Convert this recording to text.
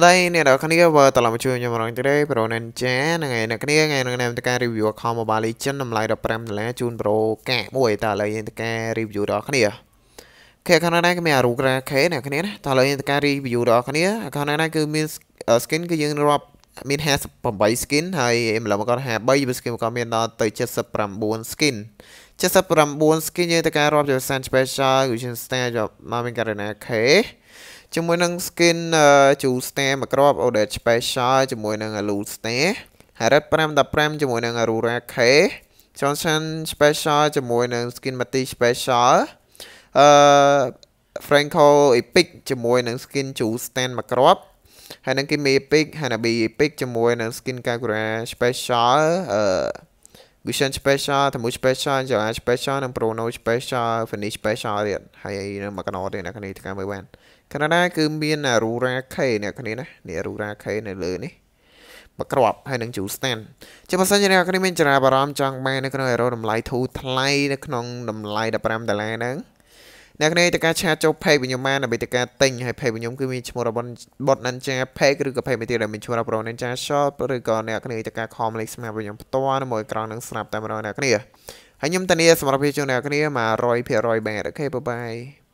ស្តីអ្នកនរគ្នាបើត្រឡប់មកជួយខ្ញុំម្ដងទៀតទេប្រូណិនចាហ្នឹងហើយអ្នកគ្នាថ្ងៃនេះតាមការ review account Mobile Legend តម្លៃ15ដុល្លារជូនប្រូកាមួយតើឥឡូវយើងទៅការ review ដល់គ្នាខេ account ណាគឺមានអារូក្រាខេអ្នកគ្នាណាតើឥឡូវយើងទៅការ review ដល់គ្នា account ណាគឺមាន skin គឺយើងរាប់មាន58 skin ហើយម្លឹងមកគាត់53បើ skin មកគាត់មានដល់ទៅ79 skin 79 skin យើងទៅការរាប់ជា special គឺជា star ជាមកមានករណីខេជាមួយនឹង skin ជូ snare មួយគ្រាប់ order special ជាមួយនឹង alu snare 5515ជាមួយនឹង aurora k Johnson special ជាមួយនឹង skin mati special អឺ Franco epic ជាមួយនឹង skin ជូ stand មួយគ្រាប់ហើយនឹង Kimi epic Hanabi epic ជាមួយនឹង skin Kagura special អឺ Gushan Special តមូ Special ចរា Special និង Prono Special Finish Special ទៀតហើយនៅមួយកណោទៀតអ្នកគ្នាធ្វើមើលបានកាណាដាគឺមាន Aurora K អ្នកគ្នាណានេះ Aurora K នៅលើនេះបក្របហើយនឹងជូស្តានចឹងបើសិនជាអ្នកគ្នាមានចរាបារម្ភចង់បាននៅក្នុងអេរ៉ូតម្លៃធូរថ្លៃនៅក្នុងតម្លៃ15ដុល្លារហ្នឹងអ្នកនេះតើការឆាចូល page វិញខ្ញុំបានដើម្បីតើការទិញហើយ page វិញខ្ញុំគឺមានឈ្មោះរបស់ bot នឹងចា page ឬក៏ page មួយទៀតដែលមានឈ្មោះរបស់នឹងចា shop ឬក៏អ្នកនេះតើការ com លេខស្មាតរបស់ខ្ញុំផ្ទាល់នៅមួយអក្រង់នឹងស្រាប់តែម្ដងអ្នកនេះហើយខ្ញុំធានាសម្រាប់ប្រជាជនអ្នកនេះ100%បែបអូខេបាយបាយ